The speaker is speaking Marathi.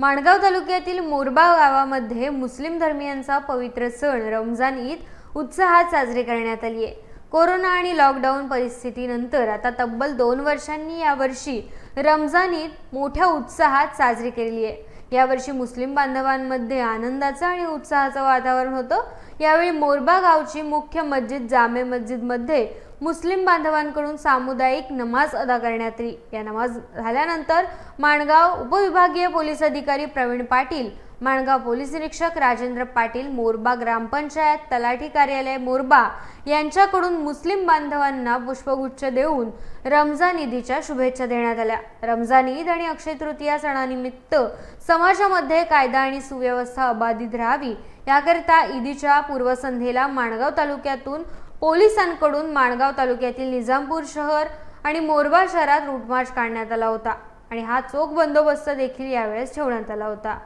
माणगाव तालुक्यातील मोरबा गावामध्ये मुस्लिम धर्मियांचा पवित्र सण रमजान ईद उत्साहात साजरी करण्यात आली आहे कोरोना आणि लॉकडाऊन परिस्थितीनंतर आता तब्बल दोन वर्षांनी यावर्षी रमजान ईद मोठ्या उत्साहात साजरी केली आहे यावर्षी मुस्लिम बांधवांमध्ये आनंदाचं आणि उत्साहाचं वातावरण होतं यावेळी मोरबा गावची मुख्य मस्जिद जामे मस्जिदमध्ये मुस्लिम बांधवांकडून सामुदायिक नमाज अदा करण्यात आली या नमाज झाल्यानंतर माणगाव उपविभागीय पोलीस अधिकारी प्रवीण पाटील माणगाव पोलीस निरीक्षक राजेंद्र पाटील मोरबा ग्रामपंचायत तलाठी कार्यालय मोरबा यांच्याकडून मुस्लिम बांधवांना पुष्पगुच्छ देऊन रमजान ईदीच्या शुभेच्छा देण्यात आल्या रमजान ईद आणि अक्षय तृतीया सणानिमित्त समाजामध्ये कायदा आणि सुव्यवस्था अबाधित राहावी याकरिता ईदीच्या पूर्वसंध्येला माणगाव तालुक्यातून पोलिसांकडून माणगाव तालुक्यातील निजामपूर शहर आणि मोरबा शहरात रूटमार्च काढण्यात आला होता आणि हा चोख बंदोबस्त देखील यावेळेस ठेवण्यात आला होता